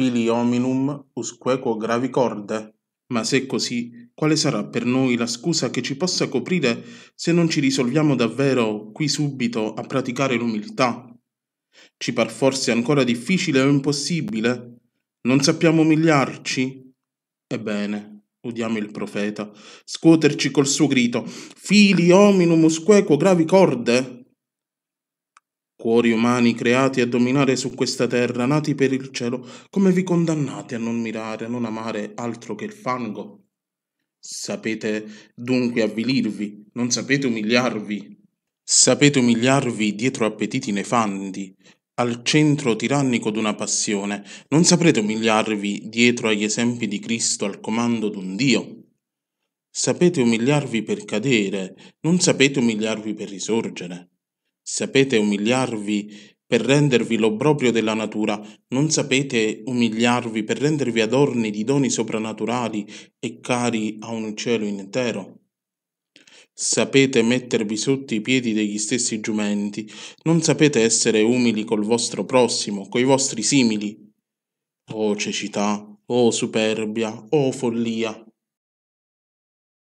fili hominum usquequo gravi corde. Ma se così, quale sarà per noi la scusa che ci possa coprire se non ci risolviamo davvero, qui subito, a praticare l'umiltà? Ci par forse ancora difficile o impossibile? Non sappiamo umiliarci? Ebbene, udiamo il profeta, scuoterci col suo grido, fili hominum usquequo gravi corde? Cuori umani creati a dominare su questa terra, nati per il cielo, come vi condannate a non mirare, a non amare altro che il fango? Sapete dunque avvilirvi, non sapete umiliarvi. Sapete umiliarvi dietro appetiti nefandi, al centro tirannico d'una passione. Non saprete umiliarvi dietro agli esempi di Cristo al comando d'un Dio. Sapete umiliarvi per cadere, non sapete umiliarvi per risorgere. Sapete umiliarvi per rendervi l'obbrobrio della natura, non sapete umiliarvi per rendervi adorni di doni soprannaturali e cari a un cielo intero? Sapete mettervi sotto i piedi degli stessi giumenti, non sapete essere umili col vostro prossimo, coi vostri simili. O oh cecità, o oh superbia, o oh follia,